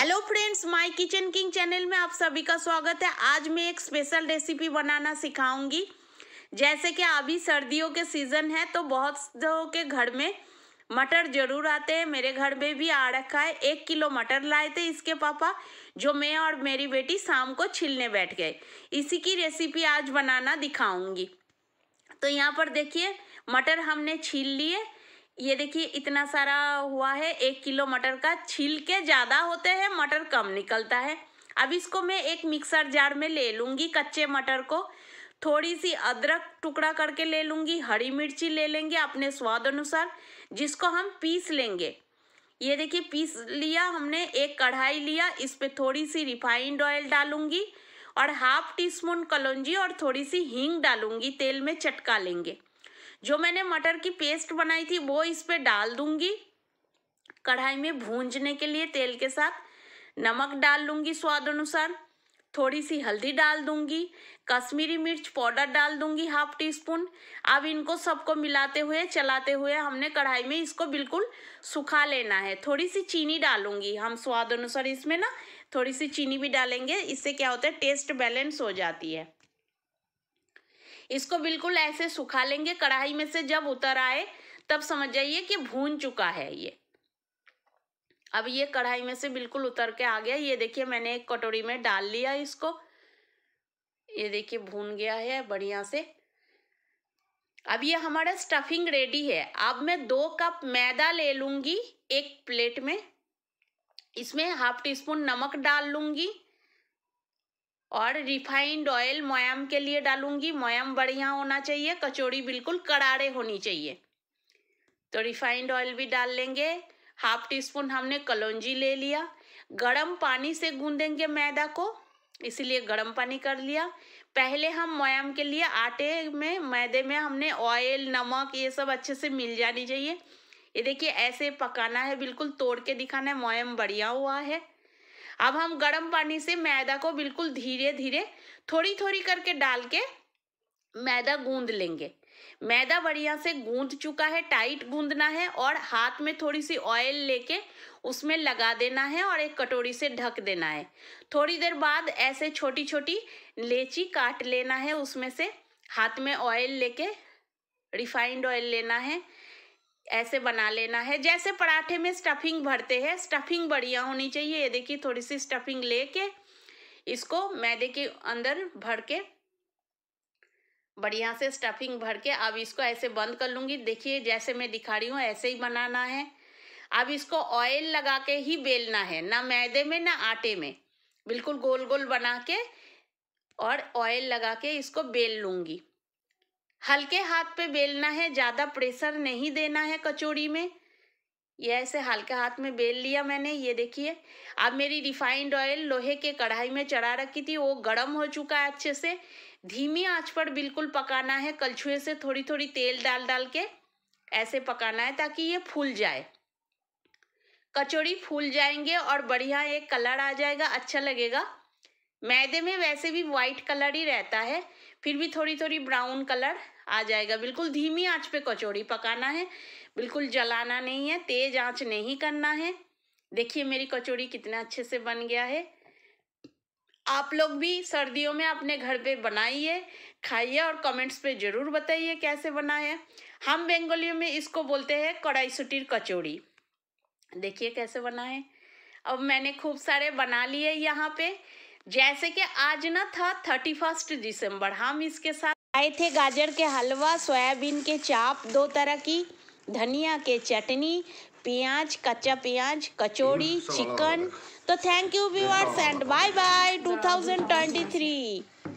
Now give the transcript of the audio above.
hello friends my kitchen king channel में आप सभी का स्वागत है आज मैं एक स्पेशल रेसिपी बनाना सिखाऊंगी जैसे कि अभी सर्दियों के सीज़न है तो बहुत के घर में मटर जरूर आते हैं मेरे घर में भी आ रखा है एक किलो मटर लाए थे इसके पापा जो मैं और मेरी बेटी शाम को छिलने बैठ गए इसी की रेसिपी आज बनाना दिखाऊंगी तो यहाँ पर देखिए मटर हमने छील लिए ये देखिए इतना सारा हुआ है एक किलो मटर का छिलके ज़्यादा होते हैं मटर कम निकलता है अब इसको मैं एक मिक्सर जार में ले लूँगी कच्चे मटर को थोड़ी सी अदरक टुकड़ा करके ले लूँगी हरी मिर्ची ले लेंगे अपने स्वाद अनुसार जिसको हम पीस लेंगे ये देखिए पीस लिया हमने एक कढ़ाई लिया इस पर थोड़ी सी रिफाइंड ऑयल डालूंगी और हाफ टी स्पून कलौजी और थोड़ी सी हींग डालूंगी तेल में चटका लेंगे जो मैंने मटर की पेस्ट बनाई थी वो इस पे डाल दूंगी कढ़ाई में भूंजने के लिए तेल के साथ नमक डाल लूंगी स्वाद अनुसार थोड़ी सी हल्दी डाल दूंगी कश्मीरी मिर्च पाउडर डाल दूंगी हाफ टी स्पून अब इनको सबको मिलाते हुए चलाते हुए हमने कढ़ाई में इसको बिल्कुल सुखा लेना है थोड़ी सी चीनी डालूंगी हम स्वाद अनुसार इसमें ना थोड़ी सी चीनी भी डालेंगे इससे क्या होता है टेस्ट बैलेंस हो जाती है इसको बिल्कुल ऐसे सुखा लेंगे कढ़ाई में से जब उतर आए तब समझ जाइए कि भून चुका है ये अब ये कढ़ाई में से बिल्कुल उतर के आ गया ये देखिए मैंने एक कटोरी में डाल लिया इसको ये देखिए भून गया है बढ़िया से अब ये हमारा स्टफिंग रेडी है अब मैं दो कप मैदा ले लूंगी एक प्लेट में इसमें हाफ टी स्पून नमक डाल लूंगी और रिफाइंड ऑयल मोयम के लिए डालूंगी मोयम बढ़िया होना चाहिए कचौड़ी बिल्कुल करारे होनी चाहिए तो रिफाइंड ऑयल भी डाल लेंगे हाफ टी स्पून हमने कलौजी ले लिया गरम पानी से गूंदेंगे मैदा को इसीलिए गरम पानी कर लिया पहले हम मोयम के लिए आटे में मैदे में हमने ऑयल नमक ये सब अच्छे से मिल जानी चाहिए ये देखिए ऐसे पकाना है बिल्कुल तोड़ के दिखाना है मोयम बढ़िया हुआ है अब हम गर्म पानी से मैदा को बिल्कुल धीरे धीरे थोड़ी थोड़ी करके डाल के मैदा गूंद लेंगे मैदा बढ़िया से गूंद चुका है टाइट गूंदना है और हाथ में थोड़ी सी ऑयल लेके उसमें लगा देना है और एक कटोरी से ढक देना है थोड़ी देर बाद ऐसे छोटी छोटी लेची काट लेना है उसमें से हाथ में ऑयल लेके रिफाइंड ऑयल लेना है ऐसे बना लेना है जैसे पराठे में स्टफिंग भरते हैं स्टफिंग बढ़िया होनी चाहिए ये देखिए थोड़ी सी स्टफिंग लेके इसको मैदे के अंदर भर के बढ़िया से स्टफिंग भर के अब इसको ऐसे बंद कर लूँगी देखिए जैसे मैं दिखा रही हूँ ऐसे ही बनाना है अब इसको ऑयल लगा के ही बेलना है ना मैदे में ना आटे में बिल्कुल गोल गोल बना के और ऑयल लगा के इसको बेल लूँगी हल्के हाथ पे बेलना है ज़्यादा प्रेशर नहीं देना है कचौड़ी में ये ऐसे हल्के हाथ में बेल लिया मैंने ये देखिए अब मेरी रिफाइंड ऑयल लोहे के कढ़ाई में चढ़ा रखी थी वो गर्म हो चुका है अच्छे से धीमी आंच पर बिल्कुल पकाना है कलछुए से थोड़ी थोड़ी तेल डाल डाल के ऐसे पकाना है ताकि ये फूल जाए कचौड़ी फूल जाएंगे और बढ़िया एक कलर आ जाएगा अच्छा लगेगा मैदे में वैसे भी वाइट कलर ही रहता है फिर भी थोड़ी थोड़ी ब्राउन कलर आ जाएगा बिल्कुल धीमी आंच पे कचौड़ी पकाना है बिल्कुल जलाना नहीं है तेज आंच नहीं करना है देखिए मेरी कचौड़ी कितना अच्छे से बन गया है आप लोग भी सर्दियों में अपने घर पे बनाइए खाइए और कमेंट्स पे ज़रूर बताइए कैसे बना है हम बेंगोलियों में इसको बोलते हैं कढ़ाई सुटीर कचौड़ी देखिए कैसे बना है अब मैंने खूब सारे बना लिए यहाँ पे जैसे कि आज ना था थर्टी फर्स्ट दिसम्बर हम इसके साथ आए थे गाजर के हलवा सोयाबीन के चाप दो तरह की धनिया के चटनी प्याज कच्चा प्याज कचौड़ी हम्म, चिकन तो thank you viewers and bye bye 2023